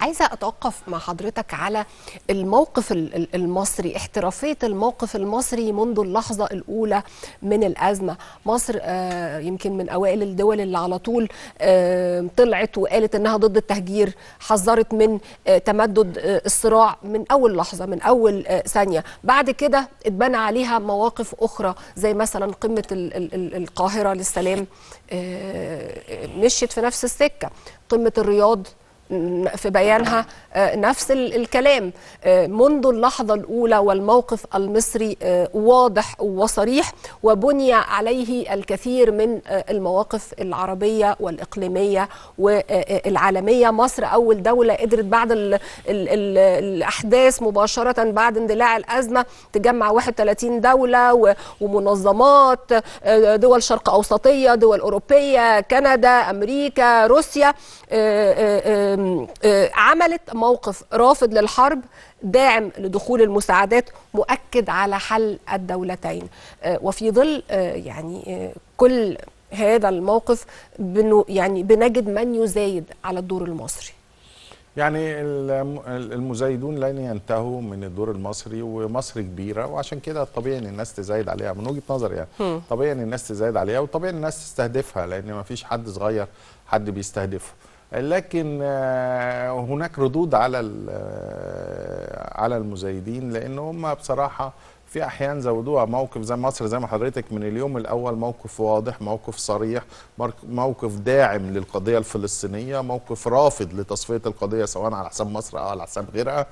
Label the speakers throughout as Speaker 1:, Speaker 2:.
Speaker 1: عايزه اتوقف مع حضرتك على الموقف المصري احترافيه الموقف المصري منذ اللحظه الاولى من الازمه مصر آه، يمكن من اوائل الدول اللي على طول طلعت وقالت انها ضد التهجير حذرت من آه، تمدد آه، الصراع من اول لحظه من اول ثانيه بعد كده اتبنى عليها مواقف اخرى زي مثلا قمه القاهره للسلام مشيت في نفس السكه قمه الرياض في بيانها آه، نفس الكلام آه، منذ اللحظة الأولى والموقف المصري آه، واضح وصريح وبني عليه الكثير من المواقف العربية والإقليمية والعالمية مصر أول دولة قدرت بعد الأحداث مباشرة بعد اندلاع الأزمة تجمع 31 دولة ومنظمات دول شرق أوسطية دول أوروبية كندا أمريكا روسيا آه، عملت موقف رافض للحرب داعم لدخول المساعدات مؤكد على حل الدولتين آه، وفي ظل آه، يعني كل هذا الموقف يعني بنجد من يزايد على الدور المصري
Speaker 2: يعني المزايدون لن ينتهوا من الدور المصري ومصر كبيره وعشان كده طبيعي ان الناس تزايد عليها من وجهه نظري يعني طبيعي ان الناس تزايد عليها وطبيعي ان الناس تستهدفها لان ما فيش حد صغير حد بيستهدفه لكن آه، هناك ردود على آه، على المزايدين لان هم بصراحه في احيان زودوها موقف زي مصر زي ما حضرتك من اليوم الاول موقف واضح موقف صريح موقف داعم للقضيه الفلسطينيه موقف رافض لتصفيه القضيه سواء على حساب مصر او على حساب غيرها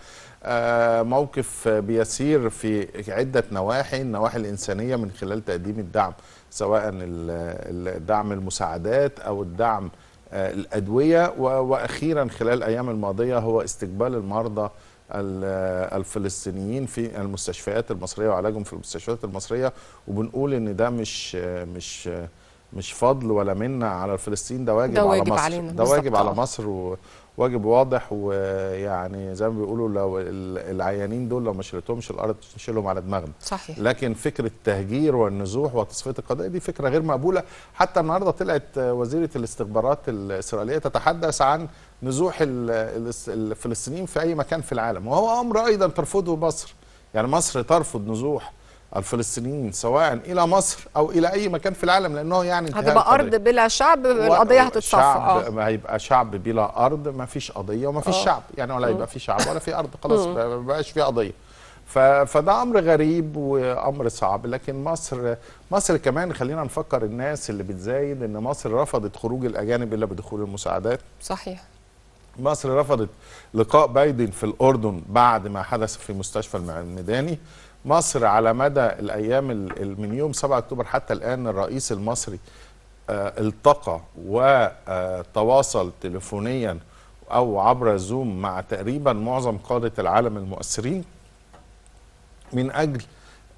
Speaker 2: آه، موقف بيسير في عده نواحي النواحي الانسانيه من خلال تقديم الدعم سواء الدعم المساعدات او الدعم الادويه واخيرا خلال الايام الماضيه هو استقبال المرضى الفلسطينيين في المستشفيات المصريه وعلاجهم في المستشفيات المصريه وبنقول ان ده مش مش مش فضل ولا منا على فلسطين ده واجب, ده واجب على مصر علينا ده واجب على مصر وواجب واضح ويعني زي ما بيقولوا لو العيانين دول لو ما شلتهمش الارض تشيلهم على دماغنا صحيح لكن فكره التهجير والنزوح وتصفيه القضيه دي فكره غير مقبوله حتى النهارده طلعت وزيره الاستخبارات الاسرائيليه تتحدث عن نزوح الفلسطينيين في اي مكان في العالم وهو امر ايضا ترفضه مصر يعني مصر ترفض نزوح الفلسطينيين سواء الى مصر او الى اي مكان في العالم لانه يعني هتبقى ارض
Speaker 1: بلا شعب القضيه هتتصفى اه
Speaker 2: ما هيبقى شعب بلا ارض ما فيش قضيه وما فيش آه. شعب يعني ولا آه. هيبقى في شعب ولا في ارض خلاص آه. ما بقاش في قضيه فده امر غريب وامر صعب لكن مصر مصر كمان خلينا نفكر الناس اللي بتزايد ان مصر رفضت خروج الاجانب الا بدخول المساعدات صحيح مصر رفضت لقاء بايدن في الاردن بعد ما حدث في مستشفى الميداني مصر على مدى الايام من يوم 7 اكتوبر حتى الان الرئيس المصري آه، التقى وتواصل تليفونيا او عبر زوم مع تقريبا معظم قاده العالم المؤثرين من اجل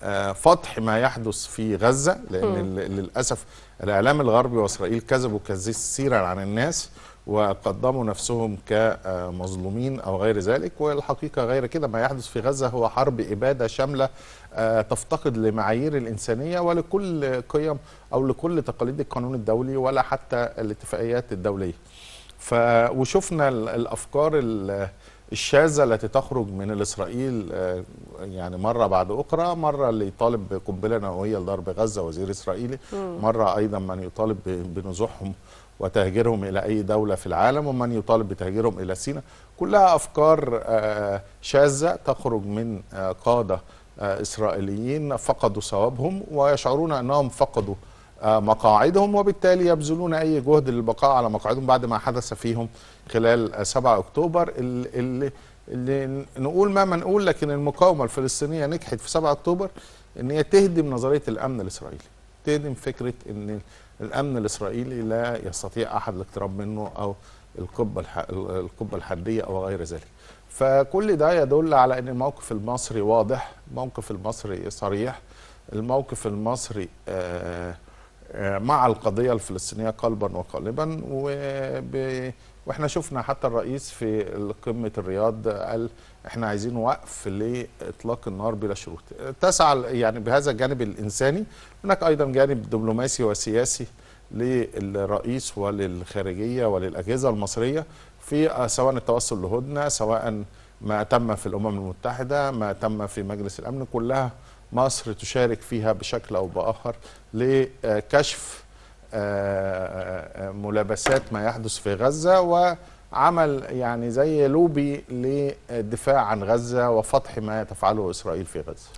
Speaker 2: آه، فتح ما يحدث في غزة لأن للأسف الإعلام الغربي وإسرائيل كذبوا كثيرا عن الناس وقدموا نفسهم كمظلومين أو غير ذلك والحقيقة غير كده ما يحدث في غزة هو حرب إبادة شاملة آه، تفتقد لمعايير الإنسانية ولكل قيم أو لكل تقاليد القانون الدولي ولا حتى الاتفاقيات الدولية ف وشفنا الأفكار اللي الشاذة التي تخرج من الإسرائيل آه، يعني مرة بعد أخرى مرة اللي يطالب بقنبلة نووية لضرب غزة وزير إسرائيلي مرة أيضا من يطالب بنزوحهم وتهجيرهم إلى أي دولة في العالم ومن يطالب بتهجيرهم إلى سيناء كلها أفكار آه، شاذة تخرج من آه، قادة إسرائيليين فقدوا ثوابهم ويشعرون أنهم فقدوا آه، مقاعدهم وبالتالي يبذلون أي جهد للبقاء على مقاعدهم بعد ما حدث فيهم خلال 7 أكتوبر اللي, اللي نقول ما ما نقول لكن المقاومة الفلسطينية نجحت في 7 أكتوبر أن هي تهدم نظرية الأمن الإسرائيلي تهدم فكرة أن الأمن الإسرائيلي لا يستطيع أحد الاقتراب منه أو القبة القبة الحدية أو غير ذلك فكل ده يدل على أن الموقف المصري واضح الموقف المصري صريح الموقف المصري آه آه، مع القضية الفلسطينية قلبا وقالبا وب... واحنا شفنا حتى الرئيس في قمة الرياض قال احنا عايزين وقف لإطلاق النار بلا شروط تسعى يعني بهذا الجانب الإنساني هناك أيضا جانب دبلوماسي وسياسي للرئيس وللخارجية وللأجهزة المصرية في آه، سواء التوصل لهدنة سواء ما تم في الأمم المتحدة ما تم في مجلس الأمن كلها مصر تشارك فيها بشكل أو بآخر لكشف آه، آه، ملابسات ما يحدث في غزة وعمل يعني زي لوبي للدفاع عن غزة وفتح ما تفعله إسرائيل في غزة